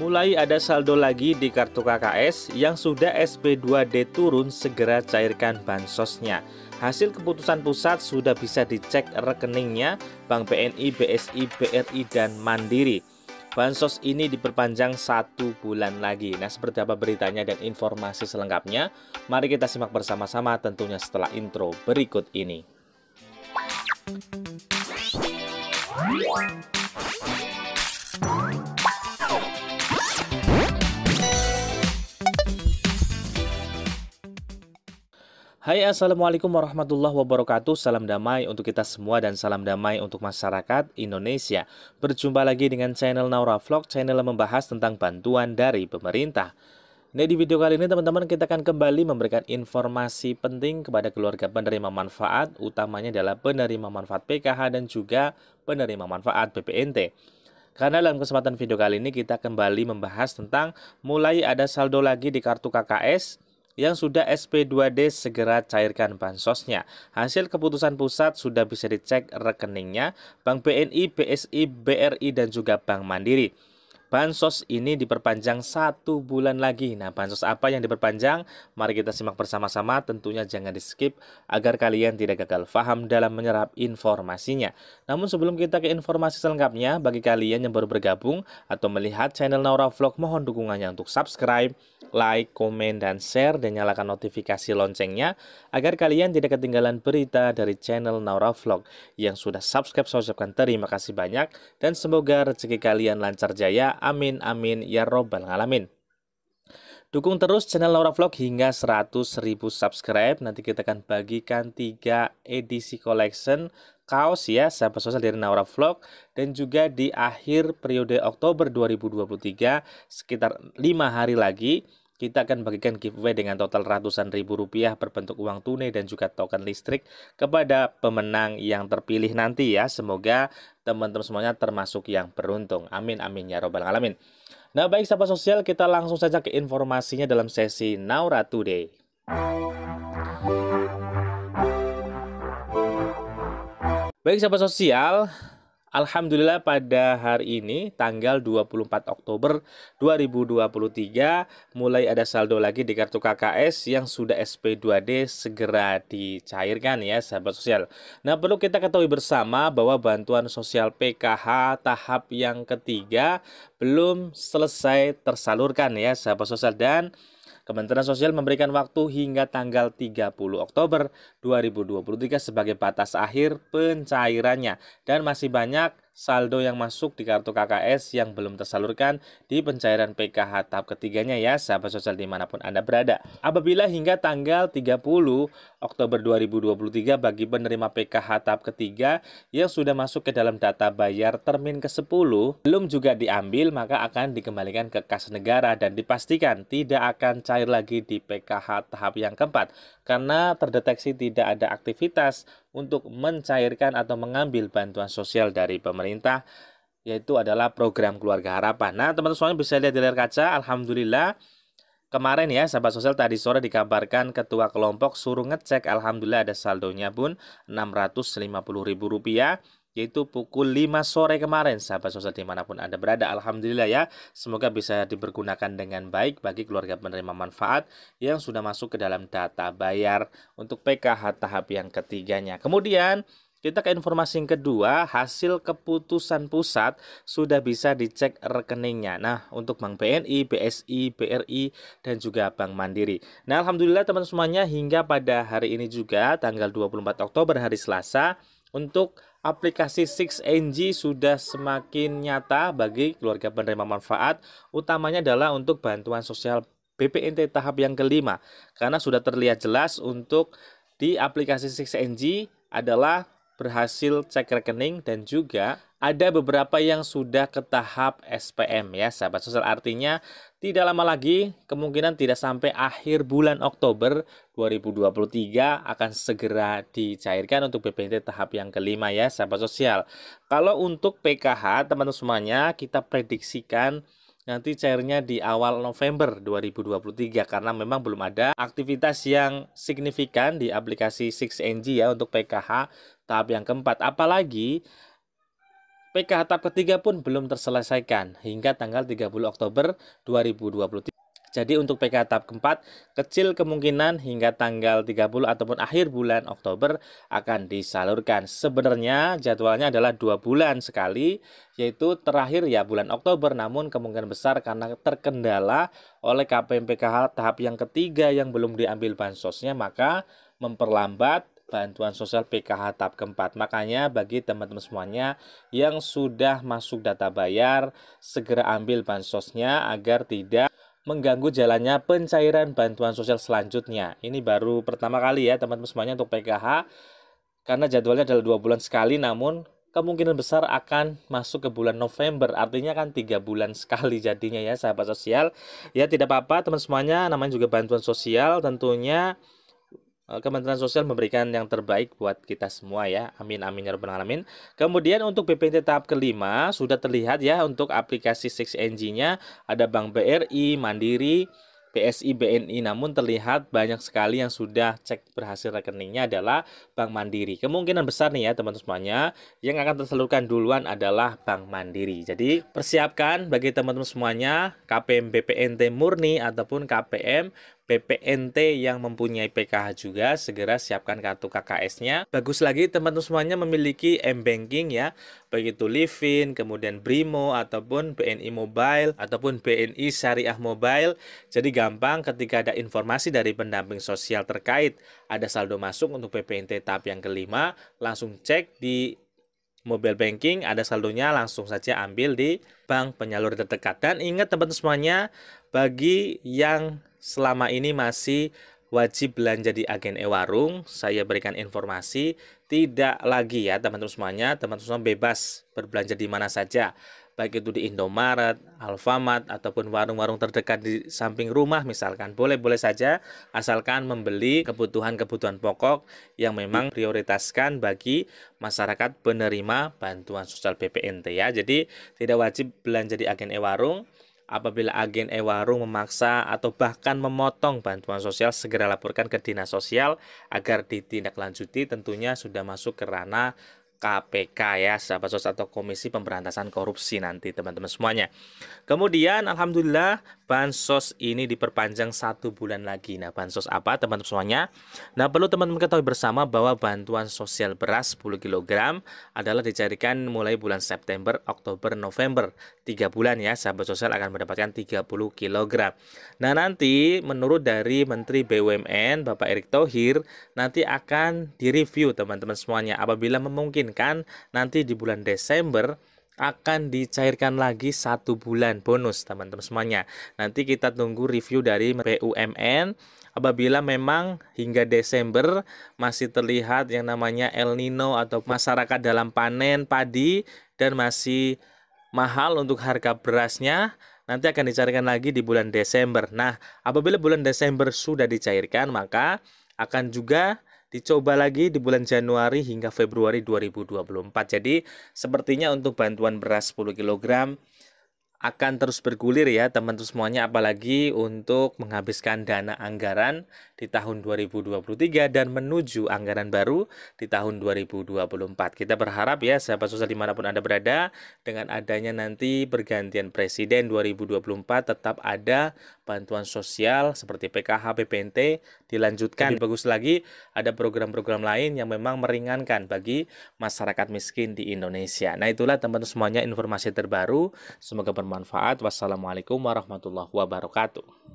Mulai ada saldo lagi di kartu KKS yang sudah SP2D turun segera cairkan bansosnya. Hasil keputusan pusat sudah bisa dicek rekeningnya Bank BNI, BSI, BRI, dan Mandiri. Bansos ini diperpanjang satu bulan lagi. Nah, seperti apa beritanya dan informasi selengkapnya? Mari kita simak bersama-sama tentunya setelah intro berikut ini. Hai Assalamualaikum warahmatullahi wabarakatuh Salam damai untuk kita semua dan salam damai untuk masyarakat Indonesia Berjumpa lagi dengan channel Naura Vlog Channel yang membahas tentang bantuan dari pemerintah Nah di video kali ini teman-teman kita akan kembali memberikan informasi penting kepada keluarga penerima manfaat Utamanya adalah penerima manfaat PKH dan juga penerima manfaat BPNT karena dalam kesempatan video kali ini kita kembali membahas tentang mulai ada saldo lagi di kartu KKS yang sudah SP2D segera cairkan bansosnya. Hasil keputusan pusat sudah bisa dicek rekeningnya Bank BNI, BSI, BRI, dan juga Bank Mandiri. Bansos ini diperpanjang satu bulan lagi. Nah, bansos apa yang diperpanjang? Mari kita simak bersama-sama. Tentunya jangan di skip agar kalian tidak gagal paham dalam menyerap informasinya. Namun sebelum kita ke informasi selengkapnya, bagi kalian yang baru bergabung atau melihat channel Naura Vlog, mohon dukungannya untuk subscribe, like, komen, dan share, dan nyalakan notifikasi loncengnya agar kalian tidak ketinggalan berita dari channel Naura Vlog. Yang sudah subscribe, saya ucapkan terima kasih banyak dan semoga rezeki kalian lancar jaya Amin amin ya robbal alamin. Dukung terus channel Laura Vlog hingga 100.000 subscribe. Nanti kita akan bagikan 3 edisi collection kaos ya sahabat sosial dari Naura Vlog dan juga di akhir periode Oktober 2023 sekitar 5 hari lagi kita akan bagikan giveaway dengan total ratusan ribu rupiah berbentuk uang tunai dan juga token listrik kepada pemenang yang terpilih nanti ya. Semoga teman-teman semuanya termasuk yang beruntung. Amin amin ya robbal alamin. Nah baik sahabat sosial kita langsung saja ke informasinya dalam sesi Naura Today. Baik sahabat sosial, Alhamdulillah pada hari ini tanggal 24 Oktober 2023 mulai ada saldo lagi di kartu KKS yang sudah SP2D segera dicairkan ya sahabat sosial. Nah perlu kita ketahui bersama bahwa bantuan sosial PKH tahap yang ketiga belum selesai tersalurkan ya sahabat sosial dan Kementerian Sosial memberikan waktu hingga tanggal 30 Oktober 2023 sebagai batas akhir pencairannya dan masih banyak saldo yang masuk di kartu KKS yang belum tersalurkan di pencairan PKH tahap ketiganya ya sahabat sosial dimanapun Anda berada. Apabila hingga tanggal 30 Oktober 2023 bagi penerima PKH tahap ketiga yang sudah masuk ke dalam data bayar termin ke-10 belum juga diambil maka akan dikembalikan ke kas negara dan dipastikan tidak akan cair lagi di PKH tahap yang keempat karena terdeteksi tidak ada aktivitas untuk mencairkan atau mengambil bantuan sosial dari pemerintah yaitu adalah program keluarga harapan. Nah, teman-teman semuanya bisa lihat di layar kaca, alhamdulillah Kemarin ya, sahabat sosial tadi sore dikabarkan ketua kelompok suruh ngecek, alhamdulillah ada saldonya pun rp rupiah yaitu pukul 5 sore kemarin sahabat sosial dimanapun Anda berada Alhamdulillah ya semoga bisa dipergunakan dengan baik bagi keluarga penerima manfaat yang sudah masuk ke dalam data bayar untuk PKH tahap yang ketiganya kemudian kita ke informasi yang kedua, hasil keputusan pusat sudah bisa dicek rekeningnya. Nah, untuk Bank BNI, BSI, BRI, dan juga Bank Mandiri. Nah, Alhamdulillah teman semuanya hingga pada hari ini juga, tanggal 24 Oktober, hari Selasa, untuk aplikasi 6NG sudah semakin nyata bagi keluarga penerima manfaat, utamanya adalah untuk bantuan sosial BPNT tahap yang kelima, karena sudah terlihat jelas untuk di aplikasi 6NG adalah berhasil cek rekening dan juga ada beberapa yang sudah ke tahap SPM ya sahabat sosial artinya tidak lama lagi kemungkinan tidak sampai akhir bulan Oktober 2023 akan segera dicairkan untuk BPNT tahap yang kelima ya sahabat sosial kalau untuk PKH teman-teman semuanya kita prediksikan nanti cairnya di awal November 2023 karena memang belum ada aktivitas yang signifikan di aplikasi 6NG ya untuk PKH tahap yang keempat. Apalagi PKH tahap ketiga pun belum terselesaikan hingga tanggal 30 Oktober 2023. Jadi untuk PK tahap keempat, kecil kemungkinan hingga tanggal 30 ataupun akhir bulan Oktober akan disalurkan. Sebenarnya jadwalnya adalah dua bulan sekali, yaitu terakhir ya bulan Oktober, namun kemungkinan besar karena terkendala oleh KPM PKH tahap yang ketiga yang belum diambil bansosnya, maka memperlambat bantuan sosial PKH tahap keempat. Makanya bagi teman-teman semuanya yang sudah masuk data bayar, segera ambil bansosnya agar tidak mengganggu jalannya pencairan bantuan sosial selanjutnya. Ini baru pertama kali ya teman-teman semuanya untuk PKH karena jadwalnya adalah dua bulan sekali namun kemungkinan besar akan masuk ke bulan November artinya kan tiga bulan sekali jadinya ya sahabat sosial ya tidak apa-apa teman semuanya namanya juga bantuan sosial tentunya Eh, Kementerian Sosial memberikan yang terbaik buat kita semua ya. Amin amin ya rabbal alamin. Kemudian untuk BPNT tahap kelima sudah terlihat ya untuk aplikasi 6NG-nya ada Bank BRI, Mandiri, PSI, BNI. Namun terlihat banyak sekali yang sudah cek berhasil rekeningnya adalah Bank Mandiri. Kemungkinan besar nih ya teman-teman semuanya yang akan tersalurkan duluan adalah Bank Mandiri. Jadi persiapkan bagi teman-teman semuanya KPM BPNT murni ataupun KPM PPNT yang mempunyai PKH juga segera siapkan kartu KKS-nya. Bagus lagi teman-teman semuanya memiliki M-Banking ya, begitu Livin, kemudian Brimo ataupun BNI Mobile ataupun BNI Syariah Mobile. Jadi gampang ketika ada informasi dari pendamping sosial terkait ada saldo masuk untuk PPNT tahap yang kelima, langsung cek di mobile banking, ada saldonya langsung saja ambil di bank penyalur terdekat. Dan ingat teman-teman semuanya, bagi yang selama ini masih wajib belanja di agen e-warung, saya berikan informasi tidak lagi ya teman-teman semuanya, teman-teman semua bebas berbelanja di mana saja baik itu di Indomaret, Alfamart ataupun warung-warung terdekat di samping rumah misalkan boleh-boleh saja asalkan membeli kebutuhan-kebutuhan pokok yang memang prioritaskan bagi masyarakat penerima bantuan sosial BPNT ya. Jadi tidak wajib belanja di agen e-warung Apabila agen e-warung memaksa atau bahkan memotong bantuan sosial, segera laporkan ke dinas sosial agar ditindaklanjuti tentunya sudah masuk ke ranah KPK ya, sahabat sos atau Komisi Pemberantasan Korupsi nanti teman-teman semuanya. Kemudian alhamdulillah bansos ini diperpanjang satu bulan lagi. Nah bansos apa teman-teman semuanya? Nah perlu teman-teman ketahui bersama bahwa bantuan sosial beras 10 kg adalah dicarikan mulai bulan September, Oktober, November. Tiga bulan ya sahabat sosial akan mendapatkan 30 kg. Nah nanti menurut dari Menteri BUMN Bapak Erick Thohir nanti akan direview teman-teman semuanya apabila memungkinkan kan nanti di bulan Desember akan dicairkan lagi satu bulan bonus teman-teman semuanya. Nanti kita tunggu review dari BUMN. Apabila memang hingga Desember masih terlihat yang namanya El Nino atau masyarakat dalam panen padi dan masih mahal untuk harga berasnya, nanti akan dicairkan lagi di bulan Desember. Nah, apabila bulan Desember sudah dicairkan, maka akan juga dicoba lagi di bulan Januari hingga Februari 2024. Jadi sepertinya untuk bantuan beras 10 kg akan terus bergulir ya teman-teman semuanya apalagi untuk menghabiskan dana anggaran di tahun 2023 dan menuju anggaran baru di tahun 2024. Kita berharap ya sahabat sosial dimanapun Anda berada dengan adanya nanti pergantian presiden 2024 tetap ada bantuan sosial seperti PKH, BPNT dilanjutkan. Lebih bagus lagi ada program-program lain yang memang meringankan bagi masyarakat miskin di Indonesia. Nah itulah teman-teman semuanya informasi terbaru. Semoga bermanfaat bermanfaat. Wassalamualaikum warahmatullahi wabarakatuh.